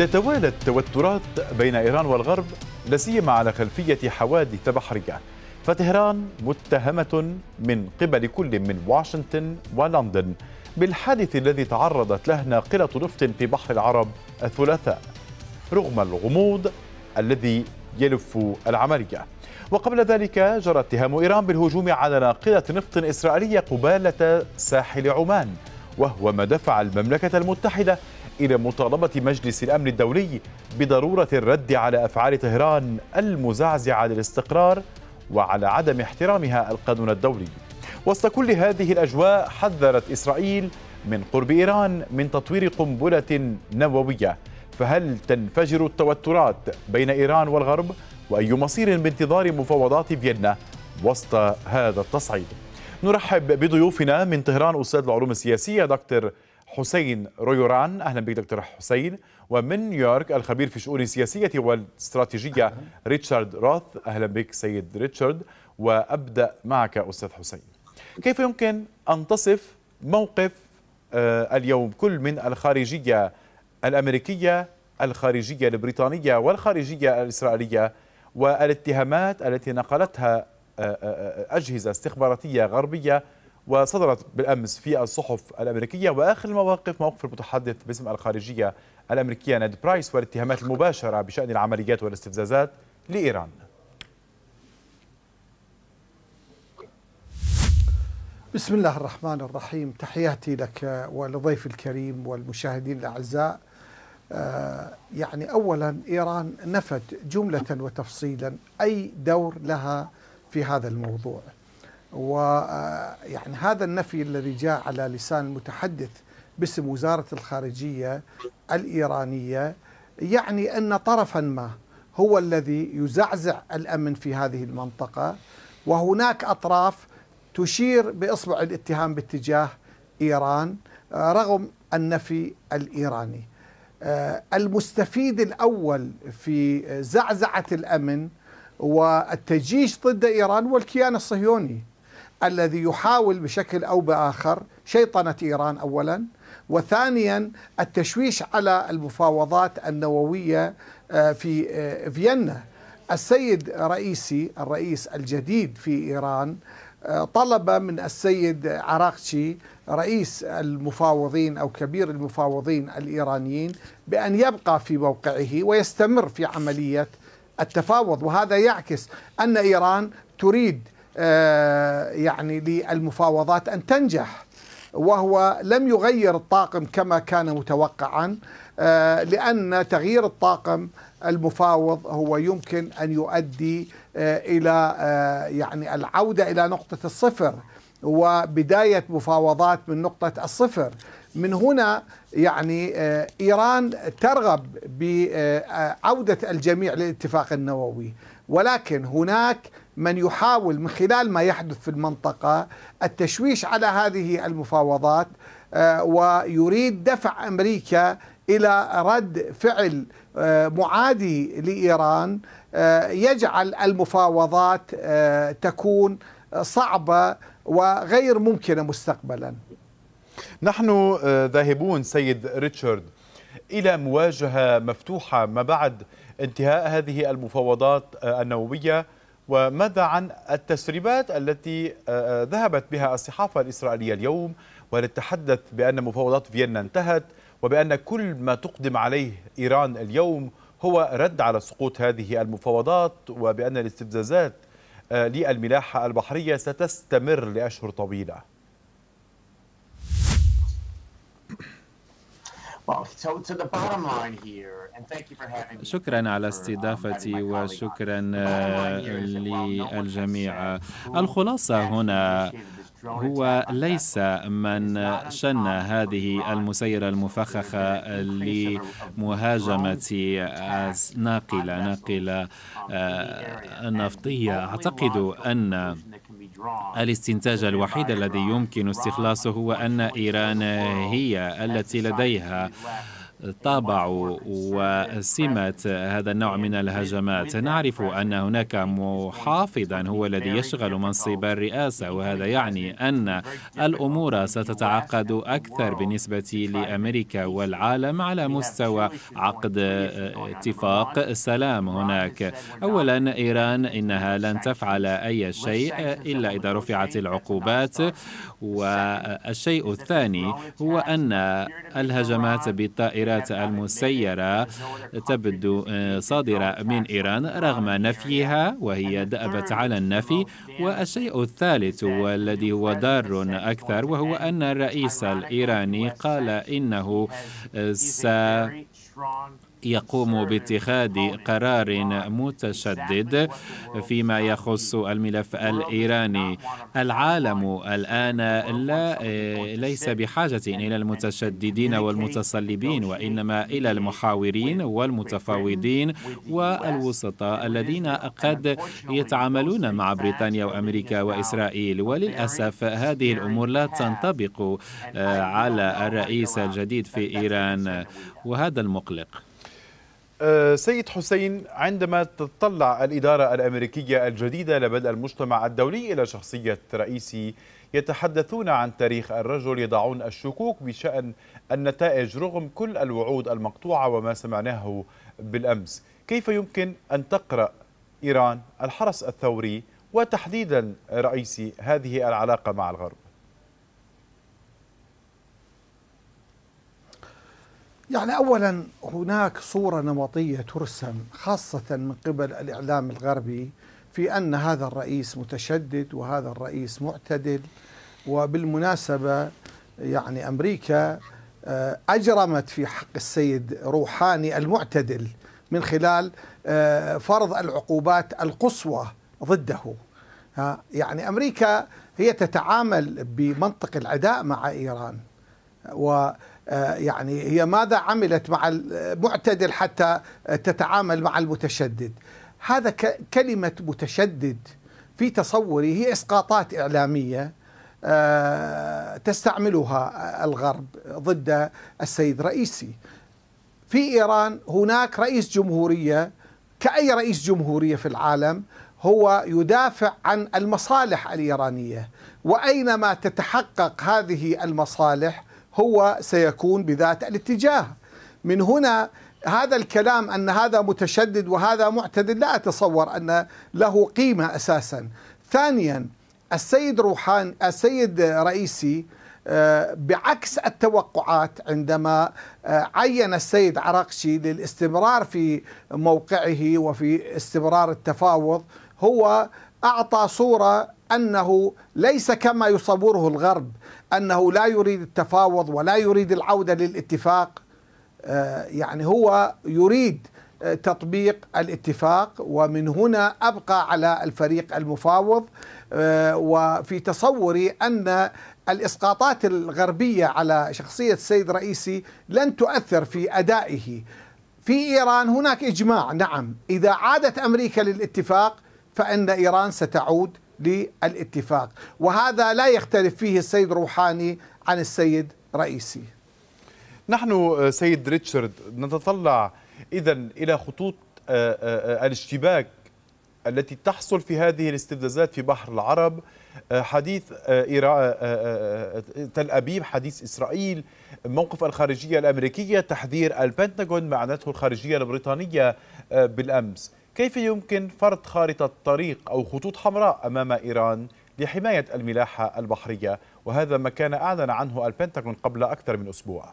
تتوالى التوترات بين إيران والغرب سيما على خلفية حوادث بحرية فطهران متهمة من قبل كل من واشنطن ولندن بالحادث الذي تعرضت له ناقلة نفط في بحر العرب الثلاثاء رغم الغموض الذي يلف العملية وقبل ذلك جرى اتهام إيران بالهجوم على ناقلة نفط إسرائيلية قبالة ساحل عمان وهو ما دفع المملكة المتحدة إلى مطالبة مجلس الأمن الدولي بضرورة الرد على أفعال طهران المزعزعة للاستقرار وعلى عدم احترامها القانون الدولي وسط كل هذه الأجواء حذرت إسرائيل من قرب إيران من تطوير قنبلة نووية فهل تنفجر التوترات بين إيران والغرب وأي مصير بانتظار مفاوضات فيينا وسط هذا التصعيد نرحب بضيوفنا من طهران أستاذ العلوم السياسية دكتور حسين رويوران اهلا بك دكتور حسين ومن نيويورك الخبير في الشؤون السياسيه والاستراتيجيه ريتشارد روث اهلا بك سيد ريتشارد وابدا معك استاذ حسين كيف يمكن ان تصف موقف آه، اليوم كل من الخارجيه الامريكيه الخارجيه البريطانيه والخارجيه الاسرائيليه والاتهامات التي نقلتها آه، آه، اجهزه استخباراتيه غربيه وصدرت بالامس في الصحف الامريكيه واخر المواقف موقف المتحدث باسم الخارجيه الامريكيه ناد برايس والاتهامات المباشره بشان العمليات والاستفزازات لايران. بسم الله الرحمن الرحيم تحياتي لك ولضيف الكريم والمشاهدين الاعزاء آه، يعني اولا ايران نفت جمله وتفصيلا اي دور لها في هذا الموضوع ويعني آه، هذا النفي الذي جاء على لسان المتحدث باسم وزارة الخارجية الإيرانية يعني أن طرفا ما هو الذي يزعزع الأمن في هذه المنطقة وهناك أطراف تشير بإصبع الاتهام باتجاه إيران آه، رغم النفي الإيراني آه، المستفيد الأول في زعزعة الأمن والتجيش ضد إيران والكيان الصهيوني الذي يحاول بشكل أو بآخر شيطنة إيران أولا وثانيا التشويش على المفاوضات النووية آه، في آه، فيينا السيد رئيسي الرئيس الجديد في إيران آه، طلب من السيد عراقشي رئيس المفاوضين او كبير المفاوضين الايرانيين بان يبقى في موقعه ويستمر في عمليه التفاوض وهذا يعكس ان ايران تريد آه، يعني للمفاوضات أن تنجح وهو لم يغير الطاقم كما كان متوقعا آه، لأن تغيير الطاقم المفاوض هو يمكن أن يؤدي آه، إلى يعني العودة إلى نقطة الصفر وبداية مفاوضات من نقطة الصفر من هنا يعني إيران ترغب بعودة الجميع للاتفاق النووي ولكن هناك من يحاول من خلال ما يحدث في المنطقة التشويش على هذه المفاوضات آه، ويريد دفع أمريكا إلى رد فعل آه، معادي لإيران آه، يجعل المفاوضات تكون صعبة وغير ممكنة مستقبلا نحن ذاهبون سيد ريتشارد إلى مواجهة مفتوحة ما بعد انتهاء هذه المفاوضات النووية وماذا عن التسريبات التي آه، آه، ذهبت بها الصحافة الإسرائيلية اليوم ونتحدث بأن مفاوضات فيينا انتهت وبأن كل ما تقدم عليه إيران اليوم هو رد على سقوط هذه المفاوضات وبأن الاستفزازات آه، للملاحة البحرية ستستمر لأشهر طويلة شكرا على uh, استضافتي وشكرا uh, للجميع الخلاصة هنا هو ليس من شن هذه المسيرة المفخخة لمهاجمة ناقلة ناقلة um, آه، نفطية أعتقد أن الاستنتاج الوحيد الذي يمكن استخلاصه هو أن إيران هي التي لديها طابع وسمة هذا النوع من الهجمات نعرف أن هناك محافظا هو الذي يشغل منصب الرئاسة وهذا يعني أن الأمور ستتعقد أكثر بالنسبة لأمريكا والعالم على مستوى عقد اتفاق سلام هناك أولا إيران إنها لن تفعل أي شيء إلا إذا رفعت العقوبات والشيء الثاني هو أن الهجمات بالطائرات الطائرات المسيرة تبدو آه، صادرة من إيران رغم نفيها وهي دأبت على النفي والشيء الثالث والذي هو ضار أكثر وهو أن الرئيس الإيراني قال إنه س يقوم باتخاذ قرار متشدد فيما يخص الملف الإيراني العالم الآن لا ليس بحاجة إلى المتشددين والمتصلبين وإنما إلى المحاورين والمتفاوضين والوسطاء الذين قد يتعاملون مع بريطانيا وأمريكا وإسرائيل وللأسف هذه الأمور لا تنطبق على الرئيس الجديد في إيران وهذا المقلق آه، سيد حسين عندما تطلع الإدارة الأمريكية الجديدة لبدء المجتمع الدولي إلى شخصية رئيسي يتحدثون عن تاريخ الرجل يضعون الشكوك بشأن النتائج رغم كل الوعود المقطوعة وما سمعناه بالأمس كيف يمكن أن تقرأ إيران الحرس الثوري وتحديدا رئيسي هذه العلاقة مع الغرب يعني أولا هناك صورة نمطية ترسم خاصة من قبل الإعلام الغربي في أن هذا الرئيس متشدد وهذا الرئيس معتدل وبالمناسبة يعني أمريكا آه، أجرمت في حق السيد روحاني المعتدل من خلال آه، فرض العقوبات القصوى ضده يعني أمريكا هي تتعامل بمنطق العداء مع إيران و آه، يعني هي ماذا عملت مع المعتدل حتى تتعامل مع المتشدد هذا كلمة متشدد في تصوري هي إسقاطات إعلامية آه، تستعملها الغرب ضد السيد رئيسي في إيران هناك رئيس جمهورية كأي رئيس جمهورية في العالم هو يدافع عن المصالح الإيرانية وأينما تتحقق هذه المصالح هو سيكون بذات الاتجاه من هنا هذا الكلام أن هذا متشدد وهذا معتدل لا أتصور أن له قيمة أساسا ثانيا السيد روحان السيد رئيسي آه، بعكس التوقعات عندما آه، عين السيد عراقشي للاستمرار في موقعه وفي استمرار التفاوض هو أعطى صورة أنه ليس كما يصوره الغرب أنه لا يريد التفاوض ولا يريد العودة للاتفاق آه، يعني هو يريد آه، تطبيق الاتفاق ومن هنا ابقى على الفريق المفاوض آه، وفي تصوري ان الاسقاطات الغربيه على شخصيه السيد رئيسي لن تؤثر في ادائه في ايران هناك اجماع نعم اذا عادت امريكا للاتفاق فإن إيران ستعود للاتفاق وهذا لا يختلف فيه السيد روحاني عن السيد رئيسي نحن آه، سيد ريتشارد نتطلع إذا إلى خطوط آه، آه، الاشتباك التي تحصل في هذه الاستفزازات في بحر العرب حديث تل أبيب حديث إسرائيل موقف الخارجية الأمريكية تحذير البنتاغون معناته الخارجية البريطانية بالأمس كيف يمكن فرض خارطة طريق أو خطوط حمراء أمام إيران لحماية الملاحة البحرية وهذا ما كان أعلن عنه البنتاغون قبل أكثر من أسبوع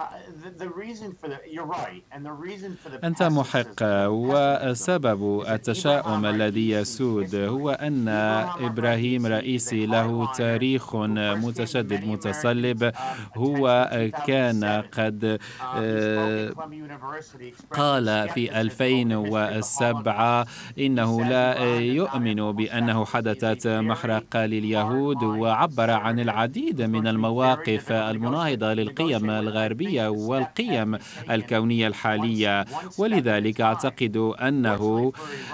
Uh, أنت محق وسبب التشاؤم الذي يسود هو أن إبراهيم رئيسي له تاريخ متشدد متصلب uh, هو كان قد uh, آه، قال في 2007 إنه لا يؤمن بأنه حدثت محرقة لليهود وعبر عن العديد من المواقف المناهضة للقيم الغربية الروحية والقيم الكونية الحالية ولذلك أعتقد أنه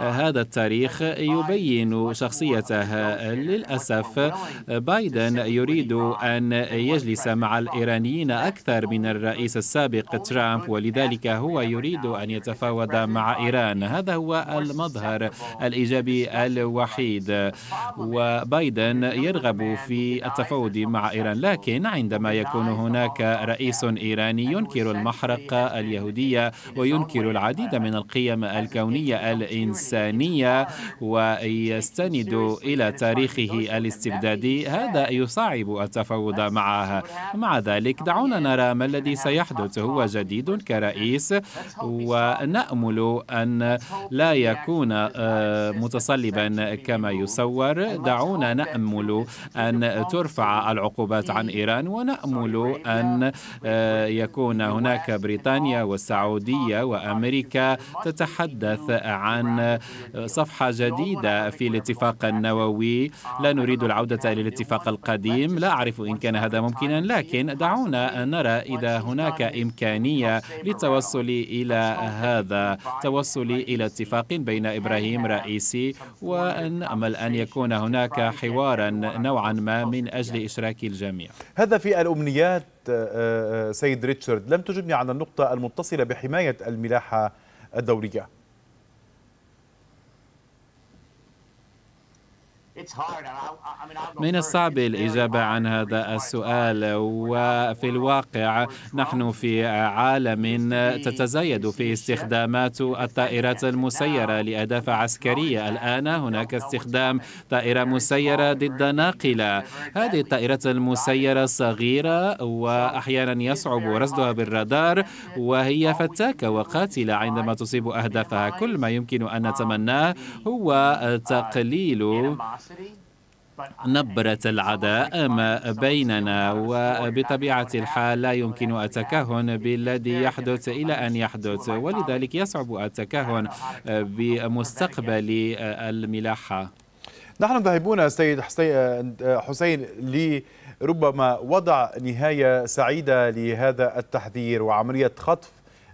هذا التاريخ يبين شخصيته للأسف بايدن يريد أن يجلس مع الإيرانيين أكثر من الرئيس السابق ترامب ولذلك هو يريد أن يتفاوض مع إيران هذا هو المظهر الإيجابي الوحيد وبايدن يرغب في التفاوض مع إيران لكن عندما يكون هناك رئيس إيراني الإيراني ينكر المحرقة اليهودية وينكر العديد من القيم الكونية الإنسانية ويستند إلى تاريخه الاستبدادي هذا يصعب التفاوض معه مع ذلك دعونا نرى ما الذي سيحدث هو جديد كرئيس ونأمل أن لا يكون آه، متصلبا كما يصور دعونا نأمل أن ترفع العقوبات عن إيران ونأمل أن آه، يكون هناك بريطانيا والسعودية وأمريكا تتحدث عن صفحة جديدة في الاتفاق النووي لا نريد العودة إلى الاتفاق القديم لا أعرف إن كان هذا ممكنا لكن دعونا نرى إذا هناك إمكانية للتوصل إلى هذا توصل إلى اتفاق بين إبراهيم رئيسي ونأمل أن يكون هناك حوارا نوعا ما من أجل إشراك الجميع هذا في الأمنيات آه، آه، سيد ريتشارد لم تجبني عن النقطة المتصلة بحماية الملاحة الدورية من الصعب الإجابة عن هذا السؤال وفي الواقع نحن في عالم تتزايد فيه استخدامات الطائرات المسيرة لأهداف عسكرية الآن هناك استخدام طائرة مسيرة ضد ناقلة هذه الطائرات المسيرة صغيرة وأحيانا يصعب رصدها بالرادار وهي فتاكة وقاتلة عندما تصيب أهدافها كل ما يمكن أن نتمناه هو تقليل نبرة العداء ما بيننا وبطبيعة الحال لا يمكن التكهن بالذي يحدث إلى أن يحدث ولذلك يصعب التكهن بمستقبل الملاحة نحن ذاهبون السيد حسين لربما وضع نهاية سعيدة لهذا التحذير وعملية خطف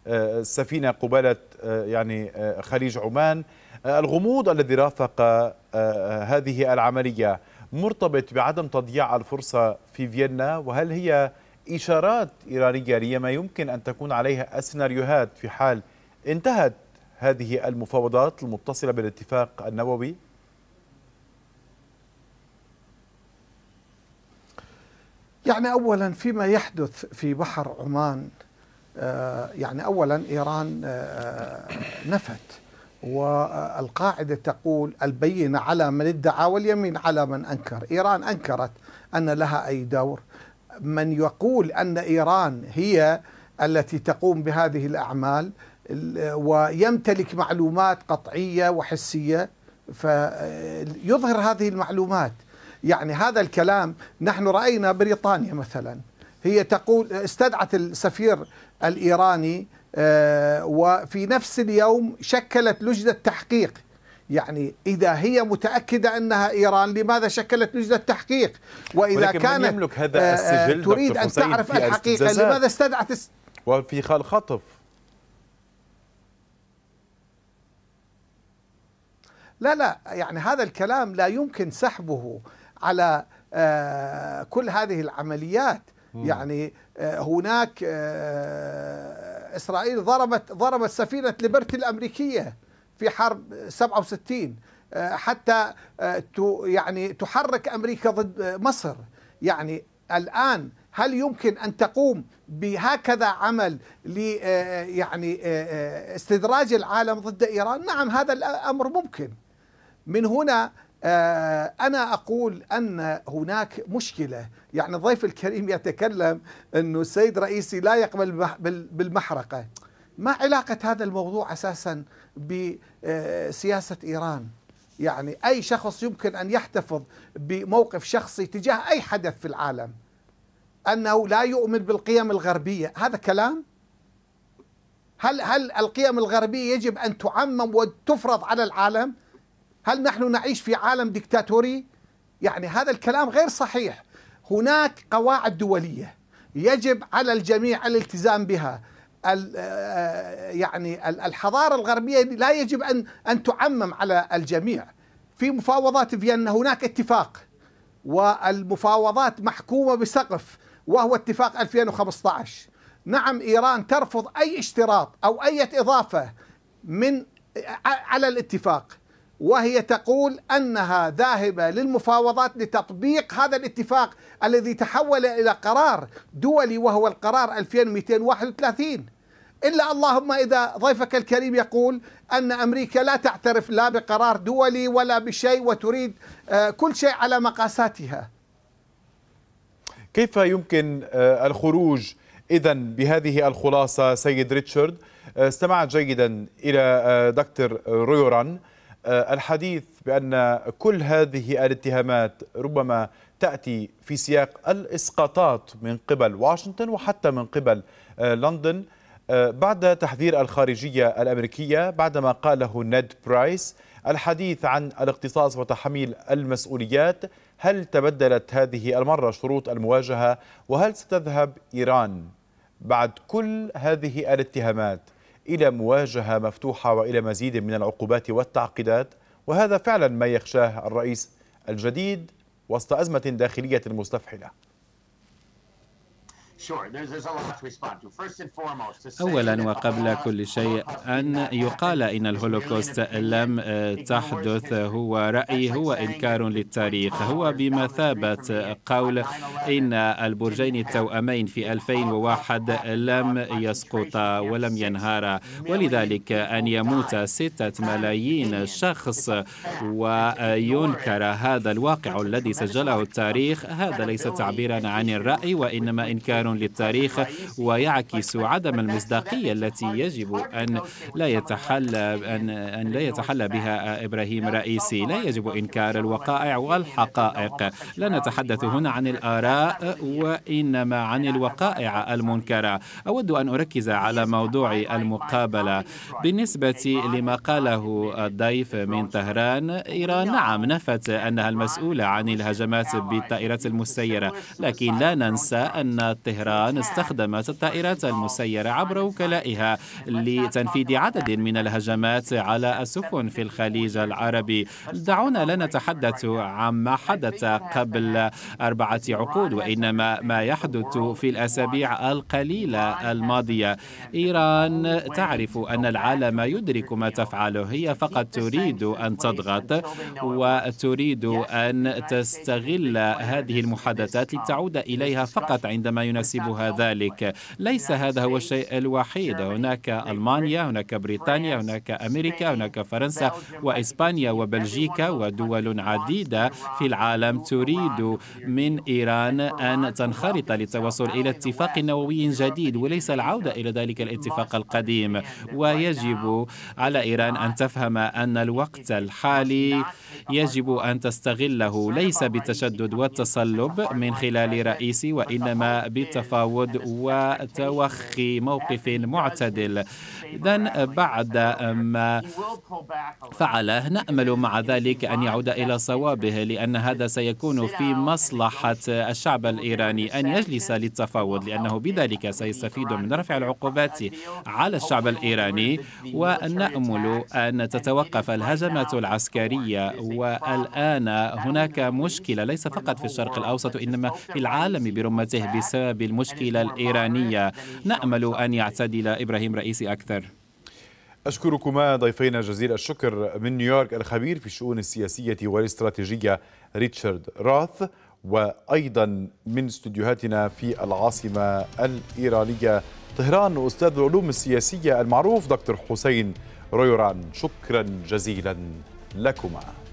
السفينة آه، قبالة آه، يعني آه، خليج عمان الغموض الذي رافق آه، آه، هذه العملية مرتبط بعدم تضييع الفرصة في فيينا وهل هي إشارات إيرانية لما يمكن أن تكون عليها السيناريوهات في حال انتهت هذه المفاوضات المتصلة بالاتفاق النووي؟ يعني اولا فيما يحدث في بحر عمان آه، يعني اولا ايران نفت والقاعدة تقول البينة على من ادعى واليمين على من أنكر إيران أنكرت أن لها أي دور من يقول أن إيران هي التي تقوم بهذه الأعمال ويمتلك معلومات قطعية وحسية فيظهر هذه المعلومات يعني هذا الكلام نحن رأينا بريطانيا مثلا هي تقول استدعت السفير الإيراني آه، وفي نفس اليوم شكلت لجنة تحقيق يعني إذا هي متأكدة أنها إيران لماذا شكلت لجنة تحقيق وإذا كانت يملك هذا آه، آه، السجل تريد أن تعرف الحقيقة لماذا استدعت است... وفي خال خطف لا لا يعني هذا الكلام لا يمكن سحبه على كل هذه العمليات يعني هناك إسرائيل ضربت ضربت سفينة ليبرتي الأمريكية في حرب 67 آه، حتى آه، يعني تحرك أمريكا ضد آه، مصر يعني الآن هل يمكن أن تقوم بهكذا عمل ل يعني استدراج العالم ضد إيران؟ نعم هذا الأمر ممكن من هنا آه، أنا أقول أن هناك مشكلة يعني الضيف الكريم يتكلم أنه السيد رئيسي لا يقبل بالمحرقة ما علاقة هذا الموضوع أساسا بسياسة آه، إيران يعني أي شخص يمكن أن يحتفظ بموقف شخصي تجاه أي حدث في العالم أنه لا يؤمن بالقيم الغربية هذا كلام هل هل القيم الغربية يجب أن تعمم وتفرض على العالم هل نحن نعيش في عالم ديكتاتوري؟ يعني هذا الكلام غير صحيح هناك قواعد دولية يجب على الجميع الالتزام بها آه، يعني الحضارة الغربية لا يجب أن أن تعمم على الجميع في مفاوضات فيينا هناك اتفاق والمفاوضات محكومة بسقف وهو اتفاق 2015 نعم إيران ترفض أي اشتراط أو أي إضافة من آه، على الاتفاق وهي تقول انها ذاهبه للمفاوضات لتطبيق هذا الاتفاق الذي تحول الى قرار دولي وهو القرار 2231 الا اللهم اذا ضيفك الكريم يقول ان امريكا لا تعترف لا بقرار دولي ولا بشيء وتريد آه، كل شيء على مقاساتها. كيف يمكن آه، الخروج اذا بهذه الخلاصه سيد ريتشارد؟ آه، استمعت جيدا الى دكتور ريوران آه، الحديث بأن كل هذه الاتهامات ربما تأتي في سياق الإسقاطات من قبل واشنطن وحتى من قبل آه، لندن آه، بعد تحذير الخارجية الأمريكية بعدما قاله نيد برايس الحديث عن الاقتصاص وتحميل المسؤوليات هل تبدلت هذه المرة شروط المواجهة وهل ستذهب إيران بعد كل هذه الاتهامات إلى مواجهة مفتوحة وإلى مزيد من العقوبات والتعقيدات وهذا فعلا ما يخشاه الرئيس الجديد وسط أزمة داخلية مستفحلة اولا وقبل كل شيء ان يقال ان الهولوكوست لم آه، تحدث آه، هو رأي هو انكار للتاريخ هو بمثابه آه، قول ان البرجين التوامين في 2001 لم يسقطا ولم ينهارا ولذلك ان يموت ستة ملايين شخص وينكر هذا الواقع الذي سجله التاريخ هذا ليس تعبيرا عن الراي وانما انكار انكار للتاريخ ويعكس عدم المصداقية التي يجب أن لا يتحلى أن, أن لا يتحلى بها إبراهيم رئيسي لا يجب إنكار الوقائع والحقائق لا نتحدث هنا عن الآراء وإنما عن الوقائع المنكرة أود أن أركز على موضوع المقابلة بالنسبة لما قاله الضيف من طهران إيران نعم نفت أنها المسؤولة عن الهجمات بالطائرات المسيرة لكن لا ننسى أن طهران استخدمت الطائرات المسيرة عبر وكلائها لتنفيذ عدد من الهجمات على السفن في الخليج العربي دعونا لا نتحدث عما حدث قبل أربعة عقود وإنما ما يحدث في الأسابيع القليلة الماضية إيران تعرف أن العالم يدرك ما تفعله هي فقط تريد أن تضغط وتريد أن تستغل هذه المحادثات لتعود إليها فقط عندما يناسب يحاسبها ذلك ليس هذا هو الشيء الوحيد هناك ألمانيا هناك بريطانيا هناك أمريكا هناك فرنسا وإسبانيا وبلجيكا ودول عديدة في العالم تريد من إيران أن تنخرط للتوصل إلى اتفاق نووي جديد وليس العودة إلى ذلك الاتفاق القديم ويجب على إيران أن تفهم أن الوقت الحالي يجب أن تستغله ليس بالتشدد والتصلب من خلال رئيسي وإنما بالتفاوض وتوخي موقف معتدل إذا بعد ما فعله نأمل مع ذلك أن يعود إلى صوابه لأن هذا سيكون في مصلحة الشعب الإيراني أن يجلس للتفاوض لأنه بذلك سيستفيد من رفع العقوبات على الشعب الإيراني ونأمل أن تتوقف الهجمات العسكرية والآن هناك مشكلة ليس فقط في الشرق الأوسط إنما في العالم برمته بسبب المشكلة الإيرانية نأمل أن يعتدل إبراهيم رئيسي أكثر أشكركما ضيفينا جزيل الشكر من نيويورك الخبير في الشؤون السياسية والاستراتيجية ريتشارد راث وأيضا من استوديوهاتنا في العاصمة الإيرانية طهران أستاذ العلوم السياسية المعروف دكتور حسين رويران شكرا جزيلا لكما